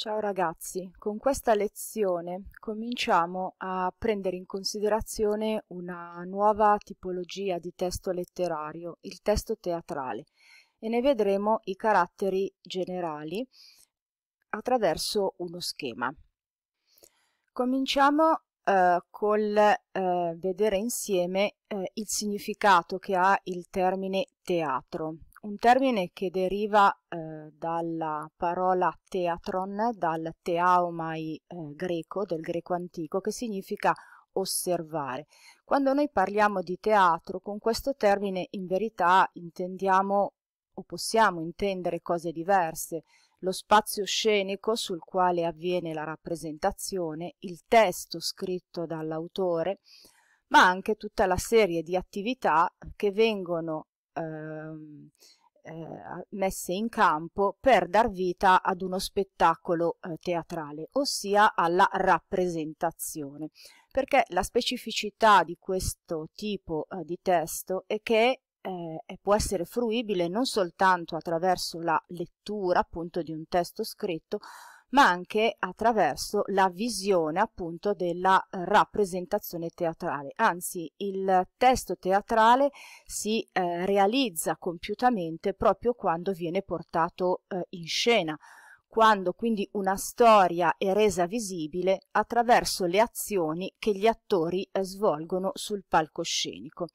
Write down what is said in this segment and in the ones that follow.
Ciao ragazzi, con questa lezione cominciamo a prendere in considerazione una nuova tipologia di testo letterario, il testo teatrale, e ne vedremo i caratteri generali attraverso uno schema. Cominciamo eh, col eh, vedere insieme eh, il significato che ha il termine teatro, un termine che deriva eh, dalla parola teatron, dal teaomai eh, greco, del greco antico, che significa osservare. Quando noi parliamo di teatro, con questo termine in verità intendiamo o possiamo intendere cose diverse. Lo spazio scenico sul quale avviene la rappresentazione, il testo scritto dall'autore, ma anche tutta la serie di attività che vengono ehm, eh, messe in campo per dar vita ad uno spettacolo eh, teatrale, ossia alla rappresentazione, perché la specificità di questo tipo eh, di testo è che eh, può essere fruibile non soltanto attraverso la lettura appunto di un testo scritto, ma anche attraverso la visione appunto della rappresentazione teatrale. Anzi, il testo teatrale si eh, realizza compiutamente proprio quando viene portato eh, in scena, quando quindi una storia è resa visibile attraverso le azioni che gli attori eh, svolgono sul palcoscenico.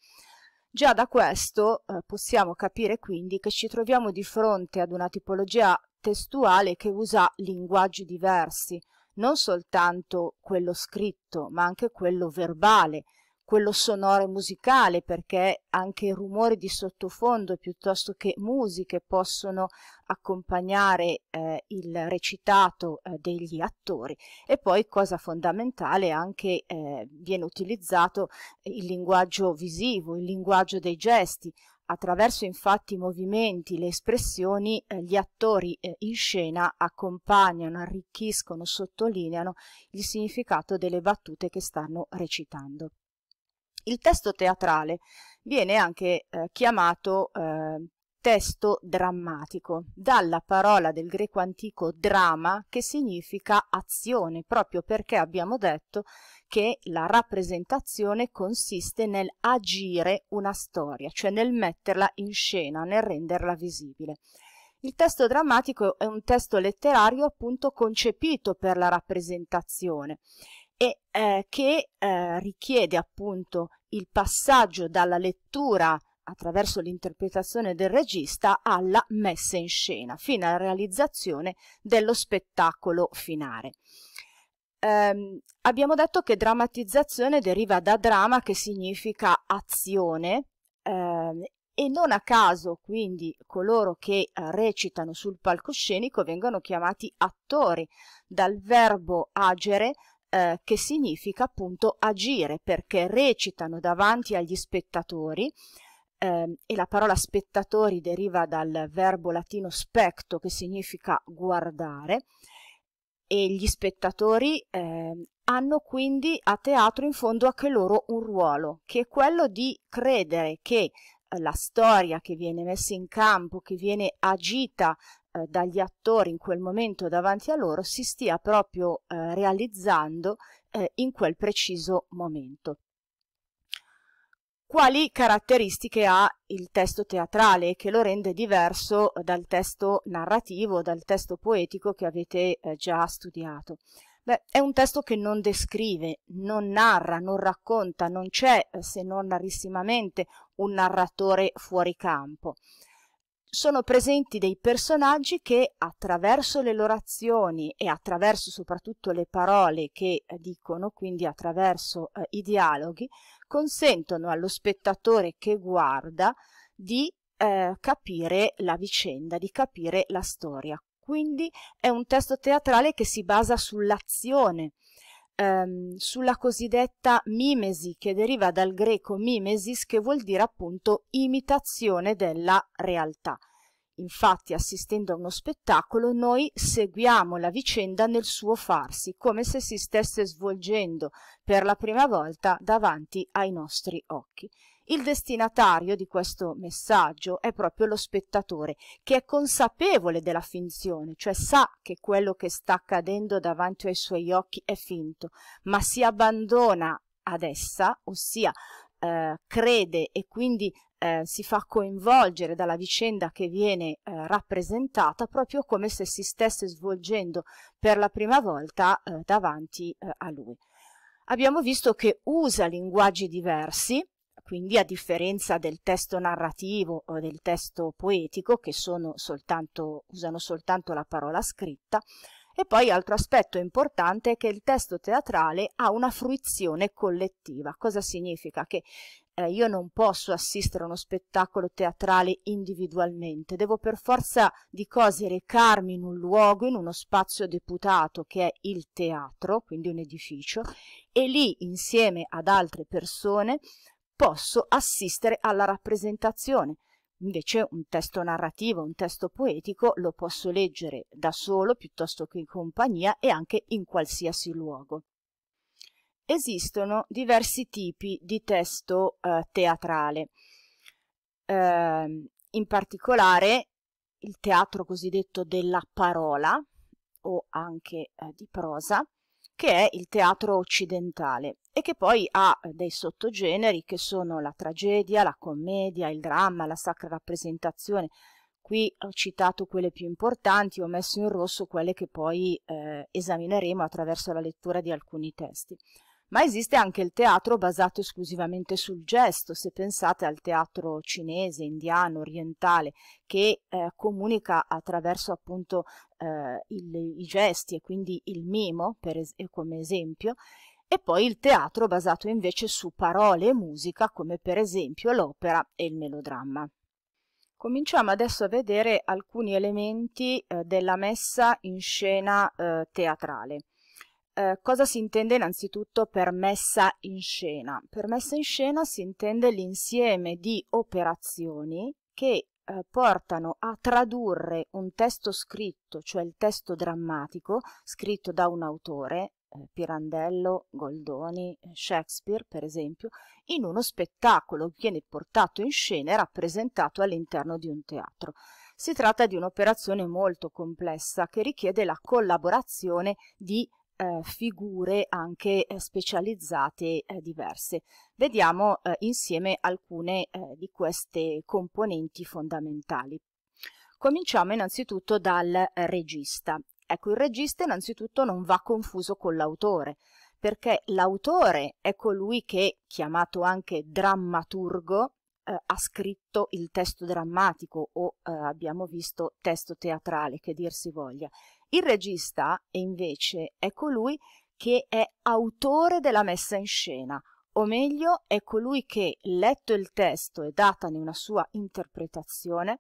Già da questo eh, possiamo capire quindi che ci troviamo di fronte ad una tipologia testuale che usa linguaggi diversi, non soltanto quello scritto, ma anche quello verbale, quello sonoro e musicale, perché anche rumori di sottofondo piuttosto che musiche possono accompagnare eh, il recitato eh, degli attori e poi cosa fondamentale anche eh, viene utilizzato il linguaggio visivo, il linguaggio dei gesti, Attraverso infatti i movimenti, le espressioni, eh, gli attori eh, in scena accompagnano, arricchiscono, sottolineano il significato delle battute che stanno recitando. Il testo teatrale viene anche eh, chiamato eh, testo drammatico, dalla parola del greco antico drama che significa azione, proprio perché abbiamo detto che la rappresentazione consiste nel agire una storia, cioè nel metterla in scena, nel renderla visibile. Il testo drammatico è un testo letterario appunto concepito per la rappresentazione e eh, che eh, richiede appunto il passaggio dalla lettura attraverso l'interpretazione del regista alla messa in scena fino alla realizzazione dello spettacolo finale ehm, abbiamo detto che drammatizzazione deriva da drama che significa azione ehm, e non a caso quindi coloro che eh, recitano sul palcoscenico vengono chiamati attori dal verbo agere eh, che significa appunto agire perché recitano davanti agli spettatori eh, e la parola spettatori deriva dal verbo latino specto che significa guardare e gli spettatori eh, hanno quindi a teatro in fondo anche loro un ruolo, che è quello di credere che eh, la storia che viene messa in campo, che viene agita eh, dagli attori in quel momento davanti a loro, si stia proprio eh, realizzando eh, in quel preciso momento quali caratteristiche ha il testo teatrale che lo rende diverso dal testo narrativo, dal testo poetico che avete eh, già studiato. Beh, è un testo che non descrive, non narra, non racconta, non c'è, eh, se non rarissimamente, un narratore fuori campo. Sono presenti dei personaggi che attraverso le loro azioni e attraverso soprattutto le parole che eh, dicono, quindi attraverso eh, i dialoghi, consentono allo spettatore che guarda di eh, capire la vicenda, di capire la storia. Quindi è un testo teatrale che si basa sull'azione, ehm, sulla cosiddetta mimesi, che deriva dal greco mimesis, che vuol dire appunto imitazione della realtà. Infatti, assistendo a uno spettacolo, noi seguiamo la vicenda nel suo farsi, come se si stesse svolgendo per la prima volta davanti ai nostri occhi. Il destinatario di questo messaggio è proprio lo spettatore, che è consapevole della finzione, cioè sa che quello che sta accadendo davanti ai suoi occhi è finto, ma si abbandona ad essa, ossia eh, crede e quindi eh, si fa coinvolgere dalla vicenda che viene eh, rappresentata proprio come se si stesse svolgendo per la prima volta eh, davanti eh, a lui. Abbiamo visto che usa linguaggi diversi, quindi a differenza del testo narrativo o del testo poetico che soltanto, usano soltanto la parola scritta, e poi altro aspetto importante è che il testo teatrale ha una fruizione collettiva. Cosa significa? Che eh, io non posso assistere a uno spettacolo teatrale individualmente, devo per forza di cose recarmi in un luogo, in uno spazio deputato che è il teatro, quindi un edificio, e lì insieme ad altre persone posso assistere alla rappresentazione Invece un testo narrativo, un testo poetico lo posso leggere da solo piuttosto che in compagnia e anche in qualsiasi luogo. Esistono diversi tipi di testo eh, teatrale. Eh, in particolare il teatro cosiddetto della parola o anche eh, di prosa, che è il teatro occidentale e che poi ha dei sottogeneri che sono la tragedia, la commedia, il dramma, la sacra rappresentazione. Qui ho citato quelle più importanti, ho messo in rosso quelle che poi eh, esamineremo attraverso la lettura di alcuni testi. Ma esiste anche il teatro basato esclusivamente sul gesto, se pensate al teatro cinese, indiano, orientale, che eh, comunica attraverso appunto eh, il, i gesti e quindi il mimo, es come esempio, e poi il teatro basato invece su parole e musica come per esempio l'opera e il melodramma. Cominciamo adesso a vedere alcuni elementi eh, della messa in scena eh, teatrale. Eh, cosa si intende innanzitutto per messa in scena? Per messa in scena si intende l'insieme di operazioni che eh, portano a tradurre un testo scritto, cioè il testo drammatico, scritto da un autore, eh, Pirandello, Goldoni, eh, Shakespeare, per esempio, in uno spettacolo che viene portato in scena e rappresentato all'interno di un teatro. Si tratta di un'operazione molto complessa che richiede la collaborazione di eh, figure anche eh, specializzate eh, diverse. Vediamo eh, insieme alcune eh, di queste componenti fondamentali. Cominciamo innanzitutto dal regista. Ecco, il regista innanzitutto non va confuso con l'autore, perché l'autore è colui che, chiamato anche drammaturgo, eh, ha scritto il testo drammatico o eh, abbiamo visto testo teatrale, che dir si voglia. Il regista, invece, è colui che è autore della messa in scena, o meglio è colui che, letto il testo e datane una sua interpretazione,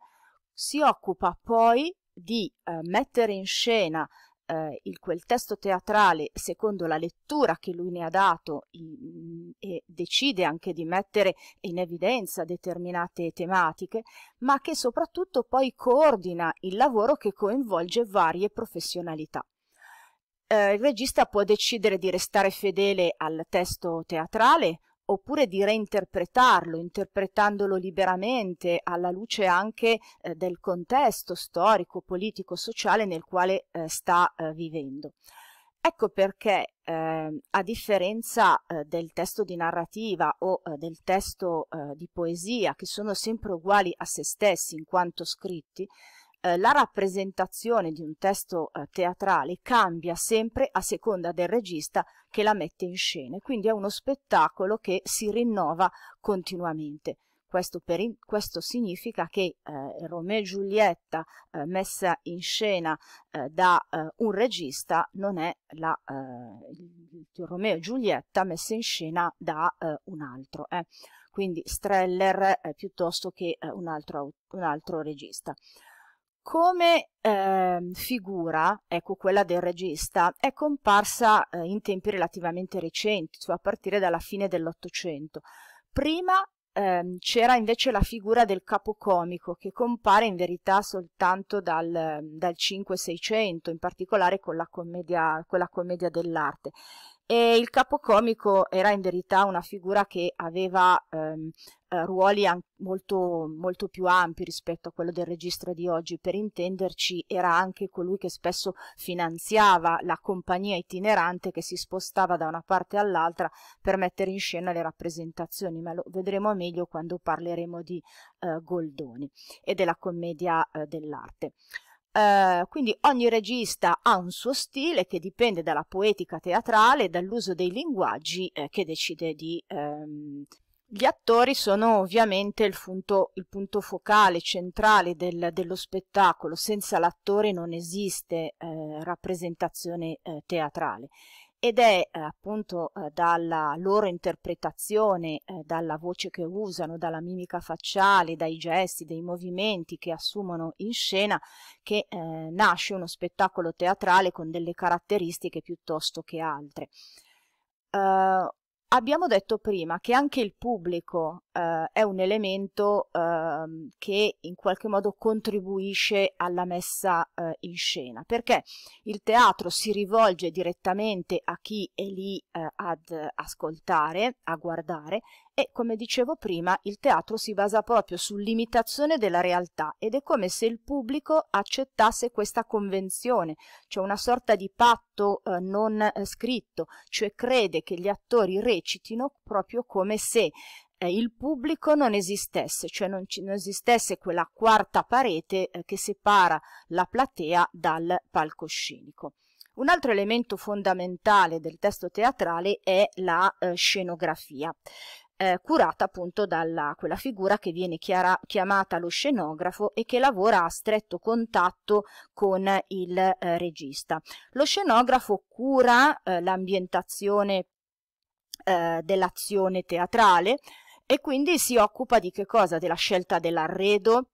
si occupa poi di eh, mettere in scena eh, il, quel testo teatrale secondo la lettura che lui ne ha dato in, mm, e decide anche di mettere in evidenza determinate tematiche, ma che soprattutto poi coordina il lavoro che coinvolge varie professionalità. Eh, il regista può decidere di restare fedele al testo teatrale oppure di reinterpretarlo, interpretandolo liberamente alla luce anche eh, del contesto storico, politico, sociale nel quale eh, sta eh, vivendo. Ecco perché, ehm, a differenza eh, del testo di narrativa o eh, del testo eh, di poesia, che sono sempre uguali a se stessi in quanto scritti, eh, la rappresentazione di un testo eh, teatrale cambia sempre a seconda del regista che la mette in scena, quindi è uno spettacolo che si rinnova continuamente. Questo, per in, questo significa che eh, Romeo e Giulietta eh, messa in scena eh, da eh, un regista non è la eh, Romeo e Giulietta messa in scena da eh, un altro. Eh quindi Streller eh, piuttosto che eh, un, altro, un altro regista. Come eh, figura, ecco quella del regista, è comparsa eh, in tempi relativamente recenti, cioè a partire dalla fine dell'Ottocento. Prima eh, c'era invece la figura del capocomico che compare in verità soltanto dal, dal 5-600, in particolare con la commedia, con la commedia dell'arte e il capocomico era in verità una figura che aveva ehm, eh, ruoli molto, molto più ampi rispetto a quello del regista di oggi. Per intenderci, era anche colui che spesso finanziava la compagnia itinerante che si spostava da una parte all'altra per mettere in scena le rappresentazioni, ma lo vedremo meglio quando parleremo di eh, Goldoni e della commedia eh, dell'arte. Eh, quindi ogni regista ha un suo stile che dipende dalla poetica teatrale e dall'uso dei linguaggi eh, che decide di... Ehm. Gli attori sono ovviamente il punto, il punto focale, centrale del, dello spettacolo, senza l'attore non esiste eh, rappresentazione eh, teatrale ed è eh, appunto eh, dalla loro interpretazione, eh, dalla voce che usano, dalla mimica facciale, dai gesti, dai movimenti che assumono in scena che eh, nasce uno spettacolo teatrale con delle caratteristiche piuttosto che altre. Eh, abbiamo detto prima che anche il pubblico eh, è un elemento eh, che in qualche modo contribuisce alla messa eh, in scena, perché il teatro si rivolge direttamente a chi è lì eh, ad ascoltare, a guardare e come dicevo prima il teatro si basa proprio sull'imitazione della realtà ed è come se il pubblico accettasse questa convenzione, cioè una sorta di patto eh, non eh, scritto, cioè crede che gli attori recitino proprio come se eh, il pubblico non esistesse, cioè non, ci, non esistesse quella quarta parete eh, che separa la platea dal palcoscenico. Un altro elemento fondamentale del testo teatrale è la eh, scenografia, eh, curata appunto da quella figura che viene chiara, chiamata lo scenografo e che lavora a stretto contatto con il eh, regista. Lo scenografo cura eh, l'ambientazione dell'azione teatrale, e quindi si occupa di che cosa? Della scelta dell'arredo,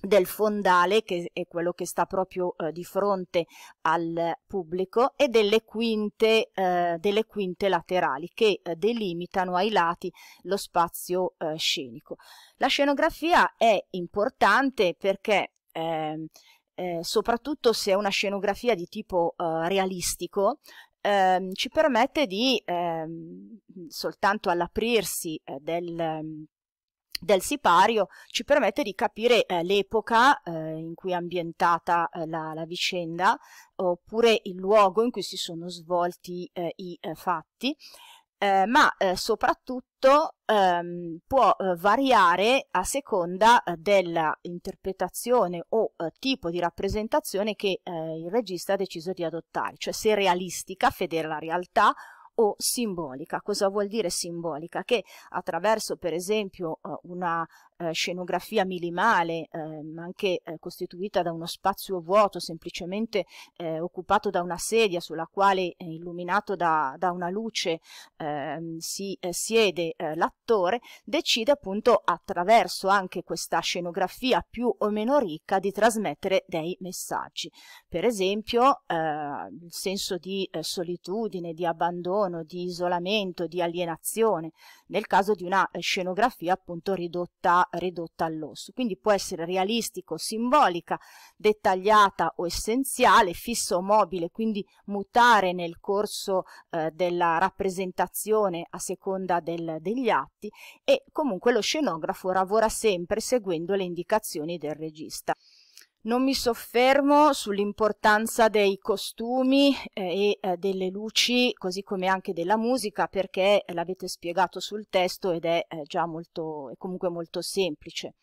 del fondale, che è quello che sta proprio eh, di fronte al pubblico, e delle quinte, eh, delle quinte laterali che eh, delimitano ai lati lo spazio eh, scenico. La scenografia è importante perché ehm, eh, soprattutto se è una scenografia di tipo eh, realistico, ehm, ci permette di ehm, soltanto all'aprirsi eh, del, del sipario ci permette di capire eh, l'epoca eh, in cui è ambientata eh, la, la, vicenda oppure il luogo in cui si sono svolti eh, i eh, fatti eh, ma eh, soprattutto ehm, può eh, variare a seconda eh, della interpretazione o eh, tipo di rappresentazione che eh, il regista ha deciso di adottare, cioè se realistica, fedele alla realtà o simbolica. Cosa vuol dire simbolica? Che attraverso per esempio eh, una eh, scenografia minimale, milimale, ehm, anche eh, costituita da uno spazio vuoto, semplicemente occupato da una sedia sulla quale illuminato da, da una luce ehm, si siede l'attore, decide appunto attraverso anche questa scenografia più o meno ricca di trasmettere dei messaggi. Per esempio il senso di solitudine, di abbandono, abbandono, di isolamento, di alienazione, nel caso di una eh, scenografia appunto ridotta, ridotta all'osso. Quindi può essere realistico, simbolica, dettagliata o essenziale, fisso o mobile, quindi mutare nel corso eh, della rappresentazione a seconda del, degli atti e comunque lo scenografo lavora sempre seguendo le indicazioni del regista. Non mi soffermo sull'importanza dei costumi eh, e eh, delle luci, così come anche della musica, perché l'avete spiegato sul testo ed è eh, già molto, è comunque molto semplice.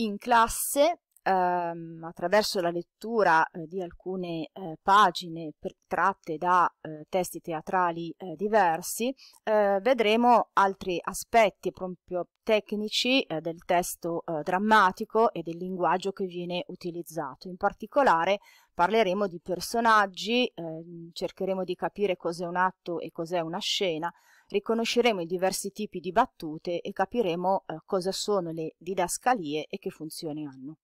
In classe ehm, attraverso la lettura eh, di alcune eh, pagine per, tratte da eh, testi teatrali eh, diversi, eh, vedremo altri aspetti proprio tecnici eh, del testo drammatico e del linguaggio che viene utilizzato. In particolare parleremo di personaggi, ehm, cercheremo di capire cos'è un atto e cos'è una scena, riconosceremo i diversi tipi di battute e capiremo cosa sono le didascalie e che funzioni hanno.